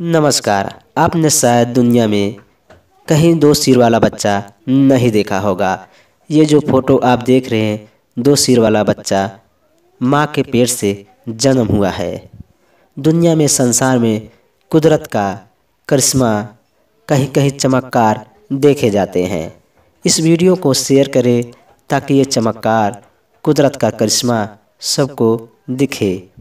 नमस्कार आपने शायद दुनिया में कहीं दो सिर वाला बच्चा नहीं देखा होगा ये जो फोटो आप देख रहे हैं दो सिर वाला बच्चा माँ के पेट से जन्म हुआ है दुनिया में संसार में कुदरत का करिश्मा कहीं कहीं चमत्कार देखे जाते हैं इस वीडियो को शेयर करें ताकि ये चमत्कार कुदरत का करिश्मा सबको दिखे